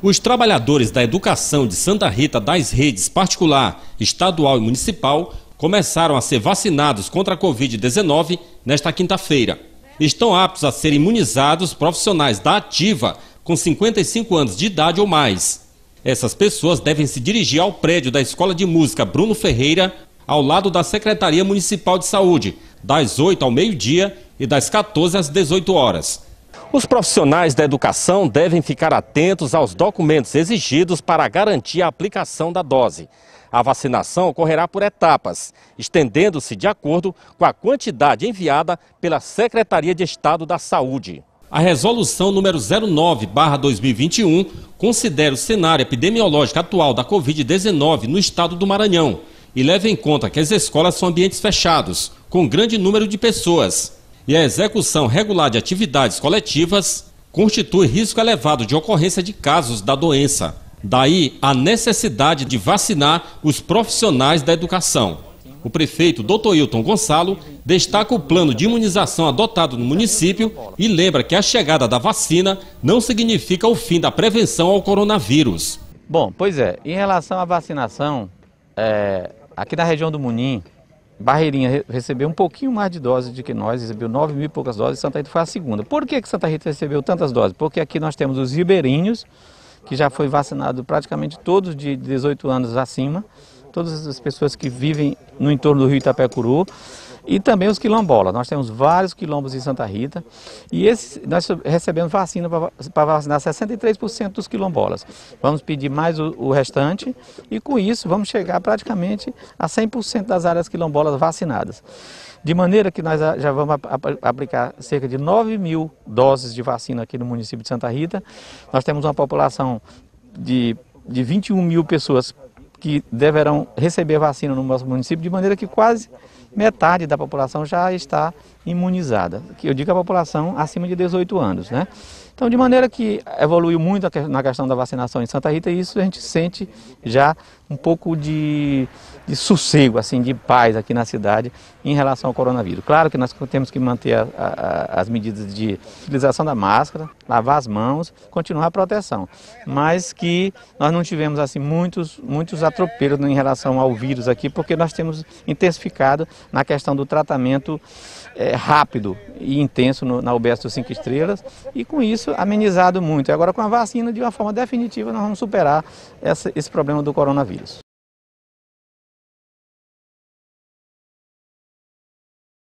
Os trabalhadores da educação de Santa Rita das redes particular, estadual e municipal começaram a ser vacinados contra a Covid-19 nesta quinta-feira. Estão aptos a ser imunizados profissionais da ativa com 55 anos de idade ou mais. Essas pessoas devem se dirigir ao prédio da Escola de Música Bruno Ferreira, ao lado da Secretaria Municipal de Saúde, das 8 ao meio-dia e das 14 às 18 horas. Os profissionais da educação devem ficar atentos aos documentos exigidos para garantir a aplicação da dose. A vacinação ocorrerá por etapas, estendendo-se de acordo com a quantidade enviada pela Secretaria de Estado da Saúde. A resolução número 09/2021 considera o cenário epidemiológico atual da COVID-19 no estado do Maranhão e leva em conta que as escolas são ambientes fechados, com grande número de pessoas e a execução regular de atividades coletivas constitui risco elevado de ocorrência de casos da doença. Daí a necessidade de vacinar os profissionais da educação. O prefeito Dr. Hilton Gonçalo destaca o plano de imunização adotado no município e lembra que a chegada da vacina não significa o fim da prevenção ao coronavírus. Bom, pois é, em relação à vacinação, é, aqui na região do Munim, Barreirinha recebeu um pouquinho mais de doses do que nós, recebeu 9 mil e poucas doses, Santa Rita foi a segunda. Por que, que Santa Rita recebeu tantas doses? Porque aqui nós temos os ribeirinhos, que já foi vacinado praticamente todos de 18 anos acima, todas as pessoas que vivem no entorno do Rio Itapecuru, e também os quilombolas. Nós temos vários quilombos em Santa Rita e nós recebemos vacina para vacinar 63% dos quilombolas. Vamos pedir mais o, o, restante e com isso vamos chegar praticamente a 100% das áreas quilombolas vacinadas. De maneira que nós já vamos aplicar cerca de 9 mil doses de vacina aqui no município de Santa Rita. Nós temos uma população de, de 21 mil pessoas que deverão receber vacina no nosso município, de maneira que quase metade da população já está imunizada, que eu digo a população acima de 18 anos, né? Então, de maneira que evoluiu muito na questão da vacinação em Santa Rita e isso a gente sente já um pouco de, de sossego, assim, de paz aqui na cidade em relação ao coronavírus. Claro que nós temos que manter a, a, as medidas de utilização da máscara, lavar as mãos, continuar a proteção, mas que nós não tivemos assim muitos, muitos atropelos em relação ao vírus aqui, porque nós temos intensificado na questão do tratamento é, rápido e intenso no, na UBS dos 5 estrelas e com isso amenizado muito. Agora com a vacina, de uma forma definitiva, nós vamos superar essa, esse problema do coronavírus.